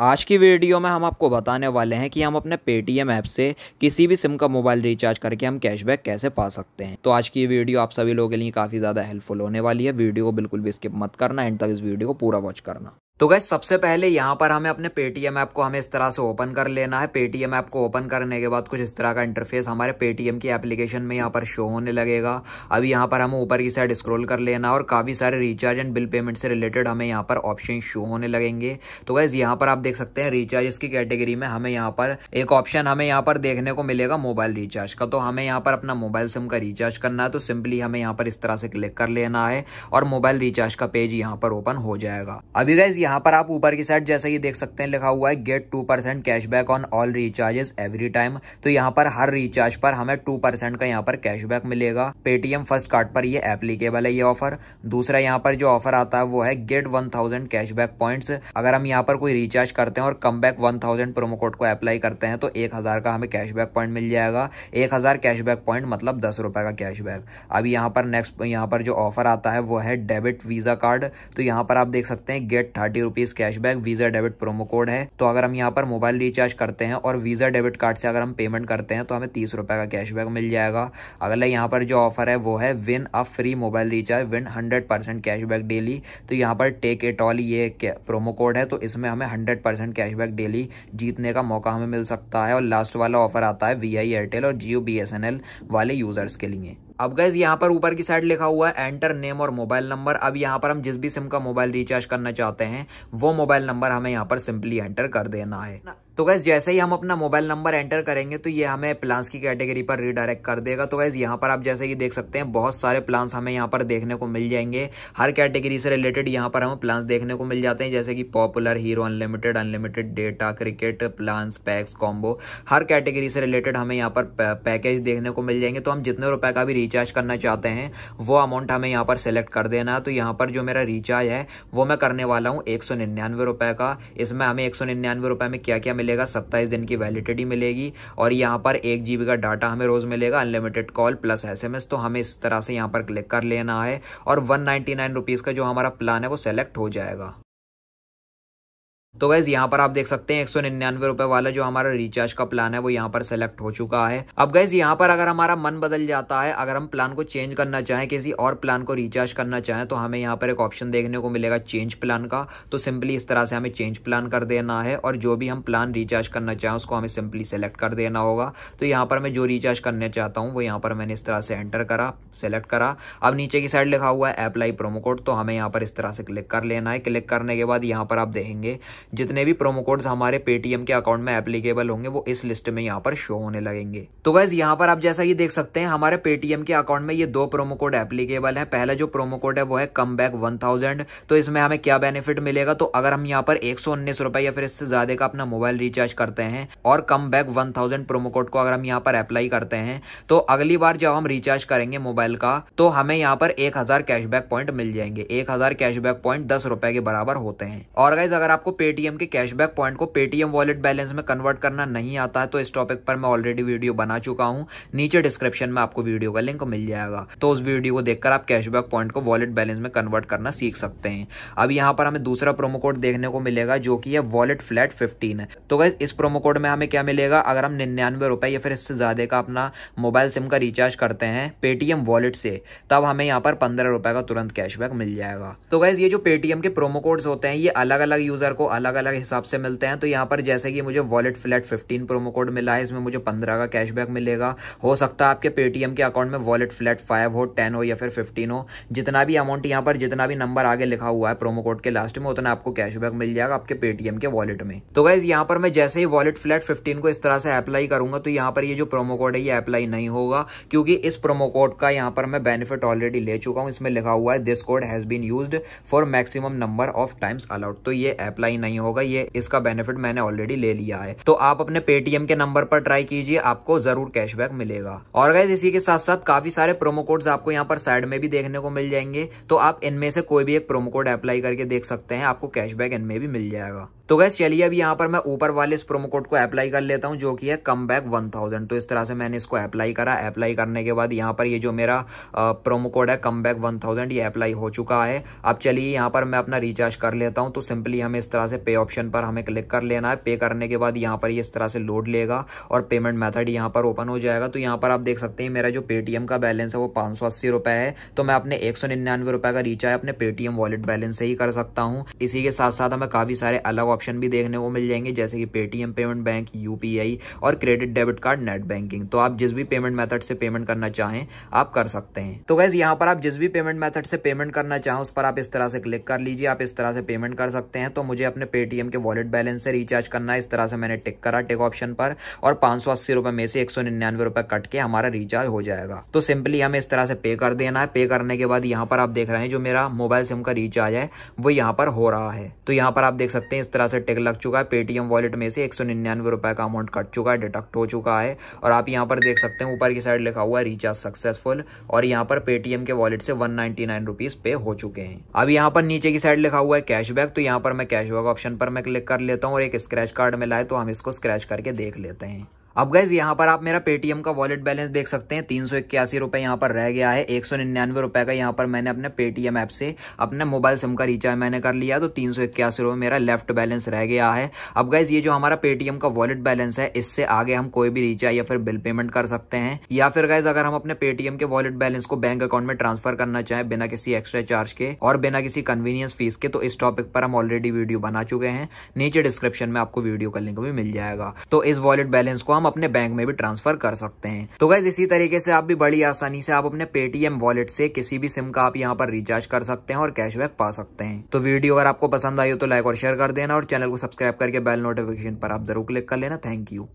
आज की वीडियो में हम आपको बताने वाले हैं कि हम अपने पेटीएम ऐप से किसी भी सिम का मोबाइल रिचार्ज करके हम कैशबैक कैसे पा सकते हैं तो आज की वीडियो आप सभी लोगों के लिए काफ़ी ज़्यादा हेल्पफुल होने वाली है वीडियो को बिल्कुल भी स्किप मत करना एंड तक इस वीडियो को पूरा वॉच करना तो गैस सबसे पहले यहाँ पर हमें अपने पेटीएम ऐप को हमें इस तरह से ओपन कर लेना है पेटीएम ऐप को ओपन करने के बाद कुछ इस तरह का इंटरफेस हमारे पेटीएम की एप्लीकेशन में यहाँ पर शो होने लगेगा अभी यहाँ पर हमें ऊपर की साइड स्क्रॉल कर लेना और काफ़ी सारे रिचार्ज एंड बिल पेमेंट से रिलेटेड हमें यहाँ पर ऑप्शन शो होने लगेंगे तो गैस यहाँ पर आप देख सकते हैं रिचार्ज की कैटेगरी में हमें यहाँ पर एक ऑप्शन हमें यहाँ पर देखने को मिलेगा मोबाइल रिचार्ज का तो हमें यहाँ पर अपना मोबाइल सिम का रिचार्ज करना है तो सिंपली हमें यहाँ पर इस तरह से क्लिक कर लेना है और मोबाइल रिचार्ज का पेज यहाँ पर ओपन हो जाएगा अभी गैस यहाँ पर आप ऊपर की साइड जैसे ये देख सकते हैं लिखा हुआ है get two percent cashback on all recharges every time तो यहाँ पर हर रिचार्ज पर हमें टू परसेंट का यहाँ पर कैशबैक मिलेगा पेटीएम फर्स्ट कार्ड पर ये एप्लीकेबल है ये ऑफर दूसरा यहाँ पर जो ऑफर आता है वो है get one thousand cashback point अगर हम यहाँ पर कोई रिचार्ज करते हैं और come back one thousand promo code को अप्लाई करते हैं तो एक हजार का हमें कैशबैक पॉइंट मिल जाएगा एक हजार कैशबैक पॉइंट मतलब दस रुपए का कैशबैक अब यहाँ पर नेक्स्ट यहाँ पर जो ऑफर आता है वो है डेबिट वीजा कार्ड तो यहाँ पर आप देख सकते हैं get thirty thirty rupees cashback Visa debit promo code है तो अगर हम यहाँ पर मोबाइल रिचार्ज करते हैं और वीज़ा डेबिट कार्ड से अगर हम पेमेंट करते हैं तो हमें तीस रुपए का कैशबैक मिल जाएगा अगला यहाँ पर जो ऑफर है वो है win a free mobile recharge win hundred percent cashback daily तो यहाँ पर टेक एट ऑल ये प्रोमो कोड है तो इसमें हमें हंड्रेड परसेंट कैशबैक डेली जीतने का मौका हमें मिल सकता है और लास्ट वाला ऑफर आता है वी आई एयरटेल और Jio B S N L वाले यूज़र्स के लिए अब गैस यहाँ पर ऊपर की साइड लिखा हुआ है एंटर नेम और मोबाइल नंबर अब यहाँ पर हम जिस भी सिम का मोबाइल रिचार्ज करना चाहते हैं वो मोबाइल नंबर हमें यहाँ पर सिंपली एंटर कर देना है तो गैस जैसे ही हम अपना मोबाइल नंबर एंटर करेंगे तो ये हमें प्लान्स की कैटेगरी पर रिडायरेक्ट कर देगा तो गैस यहाँ पर आप जैसे ही देख सकते हैं बहुत सारे प्लान्स हमें यहाँ पर देखने को मिल जाएंगे हर कैटेगरी से रिलेटेड यहाँ पर हमें प्लान्स देखने को मिल जाते हैं जैसे कि popular hero unlimited unlimited data cricket plans packs combo हर कैटेगरी से रिलेटेड हमें यहाँ पर पैकेज देखने को मिल जाएंगे तो हम जितने रुपए का भी रिचार्ज करना चाहते हैं वो अमाउंट हमें यहाँ पर सेलेक्ट कर देना तो यहाँ पर जो मेरा रिचार्ज है वो मैं करने वाला हूँ एक सौ निन्यानवे रुपये का इसमें हमें एक सौ निन्यानवे रुपये में क्या क्या मिलेगा सत्ताईस दिन की वैलिडिटी मिलेगी और यहाँ पर एक जी का डाटा हमें रोज़ मिलेगा अनलिमिटेड कॉल प्लस एस तो हमें इस तरह से यहाँ पर क्लिक कर लेना है और वन नाइन्टी का जो हमारा प्लान है वो सेलेक्ट हो जाएगा तो गैज़ यहाँ पर आप देख सकते हैं एक सौ निन्यानवे रुपए वाला जो हमारा रिचार्ज का प्लान है वो यहाँ पर सेलेक्ट हो चुका है अब गैज़ यहाँ पर अगर हमारा मन बदल जाता है अगर हम प्लान को चेंज करना चाहें किसी और प्लान को रिचार्ज करना चाहें तो हमें यहाँ पर एक ऑप्शन देखने को मिलेगा चेंज प्लान का तो सिंपली इस तरह से हमें चेंज प्लान कर देना है और जो भी हम प्लान रिचार्ज करना चाहें उसको हमें सिंपली सेलेक्ट कर देना होगा तो यहाँ पर मैं जो रिचार्ज करना चाहता हूँ वो यहाँ पर मैंने इस तरह से एंटर करा सेलेक्ट करा अब नीचे की साइड लिखा हुआ है अप्लाई प्रोमो कोड तो हमें यहाँ पर इस तरह से क्लिक कर लेना है क्लिक करने के बाद यहाँ पर आप देखेंगे जितने भी प्रोमो कोड्स हमारे पेटीएम के अकाउंट में एप्लीकेबल होंगे वो इस लिस्ट में यहाँ पर शो होने लगेंगे तो वैस यहाँ पर आप जैसा ये देख सकते हैं हमारे पेटीएम के अकाउंट में ये दो प्रोमो कोड एप्लीकेबल है पहला जो प्रोमो कोड है वो है कम बैक तो इसमें हमें क्या बेनिफिट मिलेगा तो अगर हम यहाँ पर एक सौ उन्नीस रुपए या फिर इससे ज्यादा का अपना मोबाइल रिचार्ज करते हैं और come back one thousand promo code को अगर हम यहाँ पर अप्लाई करते हैं तो अगली बार जब हम रिचार्ज करेंगे मोबाइल का तो हमें यहाँ पर एक हजार कैशबैक पॉइंट मिल जाएंगे एक हजार कैशबैक पॉइंट दस रुपए के बराबर होते हैं और गाइज अगर आपको पेटी पेटीएम के कैशबैक पॉइंट को पेटीएम वॉलेट बैलेंस में कन्वर्ट करना नहीं आता है तो इस टॉपिक पर मैं ऑलरेडी वीडियो बना चुका हूँ नीचे डिस्क्रिप्शन में आपको वीडियो का लिंक मिल जाएगा तो उस वीडियो को देखकर आप कैशबैक पॉइंट को वॉलेट बैलेंस में कन्वर्ट करना सीख सकते हैं अब यहाँ पर हमें दूसरा प्रोमो कोड देखने को मिलेगा जो कि है वॉलेट फ्लैट फिफ्टीन है तो गैस इस प्रोमो कोड में हमें क्या मिलेगा अगर हम निन्यानवे रुपये या फिर इससे ज़्यादा का अपना मोबाइल सिम का रिचार्ज करते हैं पेटीएम वॉलेट से तब हमें यहाँ पर पंद्रह रुपये का तुरंत कैशबैक मिल जाएगा तो गैस ये जो पेटीएम के प्रोमो कोड होते हैं ये अलग अलग यूज़र को अलग अलग अलग हिसाब से मिलते हैं तो यहाँ पर जैसे कि मुझे wallet flat fifteen promo code मिला है इसमें मुझे पंद्रह का कैशबैक मिलेगा हो सकता है आपके पेटीएम के अकाउंट में वॉलेट फ्लैट फाइव हो टेन हो या फिर फिफ्टीन हो जितना भी अमाउंट यहाँ पर जितना भी नंबर आगे लिखा हुआ है प्रोमो कोड के लास्ट में उतना आपको कैशबैक मिल जाएगा आपके पेटीएम के वॉलेट में तो गाइज यहाँ पर मैं जैसे ही वॉलेट फ्लैट फिफ्टीन को इस तरह से अप्लाई करूंगा तो यहाँ पर ये जो प्रोमो कोड है ये अप्लाई नहीं होगा क्योंकि इस प्रोमो कोड का यहाँ पर मैं बेनिफिट ऑलरेडी ले चुका हूँ इसमें लिखा हुआ है this code has been use for maximum number of times allowed तो ये अप्लाई नहीं होगा ये इसका बेनिफिट मैंने ऑलरेडी ले लिया है तो आप अपने पेटीएम के नंबर पर ट्राई कीजिए आपको जरूर कैशबैक मिलेगा और गैस इसी के साथ साथ काफी सारे प्रोमो कोड्स आपको यहाँ पर साइड में भी देखने को मिल जाएंगे तो आप इनमें से कोई भी एक प्रोमो कोड अप्लाई करके देख सकते हैं आपको कैशबैक इनमें भी मिल जाएगा तो गैस चलिए अभी यहाँ पर मैं ऊपर वाले इस प्रोमो कोड को अप्लाई कर लेता हूँ जो कि है कम बैक वन थाउजेंड तो इस तरह से मैंने इसको अप्लाई करा अप्लाई करने के बाद यहाँ पर ये जो मेरा प्रोमो कोड है कम बैक वन थाउजेंड ये अप्लाई हो चुका है अब चलिए यहाँ पर मैं अपना रिचार्ज कर लेता हूँ तो सिंपली हमें इस तरह से पे ऑप्शन पर हमें क्लिक कर लेना है पे करने के बाद यहाँ पर ये इस तरह से लोड लेगा और पेमेंट मैथड यहाँ पर ओपन हो जाएगा तो यहाँ पर आप देख सकते हैं मेरा जो पेटीएम का बैलेंस है वो पाँच सौ अस्सी है तो मैं अपने एक सौ निन्यानवे रुपये का रिचार्ज अपने पेटीएम वॉलेट बैलेंस से ही कर सकता हूँ इसी के साथ साथ हमें काफ़ी सारे अलग ऑप्शन भी देखने को मिल जाएंगे जैसे कि पेटीएम पेमेंट बैंक यू और credit debit card net banking तो आप जिस भी पेमेंट मेथड से पेमेंट करना चाहें आप कर सकते हैं तो गैस यहाँ पर आप जिस भी पेमेंट मेथड से पेमेंट करना चाहें उस पर आप इस तरह से क्लिक कर लीजिए आप इस तरह से पेमेंट कर सकते हैं तो मुझे अपने पेटीएम के वॉलेट बैलेंस से रिचार्ज करना है इस तरह से मैंने टिक करा टिक ऑप्शन पर और पांच सौ में से एक सौ कट के हमारा रिचार्ज हो जाएगा तो सिंपली हमें इस तरह से पे कर देना है पे करने के बाद यहाँ पर आप देख रहे हैं जो मेरा मोबाइल सिम का रिचार्ज है वो यहाँ पर हो रहा है तो यहाँ पर आप देख सकते हैं इस तरह तरह से टिक लग चुका है पेटीएम वॉलेट में से एक सौ निन्यानवे रुपए का अमाउंट कट चुका है डिटक्ट हो चुका है और आप यहाँ पर देख सकते हैं ऊपर की साइड लिखा हुआ है रिचार्ज सक्सेसफुल और यहाँ पर पेटीएम के वॉलेट से वन नाइनटी नाइन रुपीज पे हो चुके हैं अब यहाँ पर नीचे की साइड लिखा हुआ है कैशबैक तो यहाँ पर मैं कैशबैक ऑप्शन पर मैं क्लिक कर लेता हूँ और एक स्क्रैच कार्ड मिला है तो हम इसको स्क्रैच करके देख लेते हैं अब गैस यहाँ पर आप मेरा पेटीएम का वॉलेट बैलेंस देख सकते हैं तीन सौ इक्यासी रुपये यहाँ पर रह गया है एक सौ निन्यानवे रुपये का यहाँ पर मैंने अपने पेटीएम ऐप से अपने मोबाइल सिम का रिचार्ज मैंने कर लिया तो तीन सौ इक्यासी रुपये मेरा लेफ्ट बैलेंस रह गया है अब गैस ये जो हमारा पेटीएम का वॉलेट बैलेंस है इससे आगे हम कोई भी रिचार्ज या फिर बिल पेमेंट कर सकते हैं या फिर गैस अगर हम अपने पेटीएम के वॉलेट बैलेंस को बैंक अकाउंट में ट्रांसफर करना चाहें बिना किसी एक्स्ट्रा चार्ज के और बिना किसी कन्वीनियंस फीस के तो इस टॉपिक पर हम ऑलरेडी वीडियो बना चुके हैं नीचे डिस्क्रिप्शन में आपको वीडियो का लिंक भी मिल जाएगा तो इस वॉलेट बैलेंस को हम हम अपने बैंक में भी ट्रांसफर कर सकते हैं तो गैस इसी तरीके से आप भी बड़ी आसानी से आप अपने पेटीएम वॉलेट से किसी भी सिम का आप यहाँ पर रिचार्ज कर सकते हैं और कैशबैक पा सकते हैं तो वीडियो अगर आपको पसंद आई हो तो लाइक और शेयर कर देना और चैनल को सब्सक्राइब करके बेल नोटिफिकेशन पर आप जरूर क्लिक कर लेना थैंक यू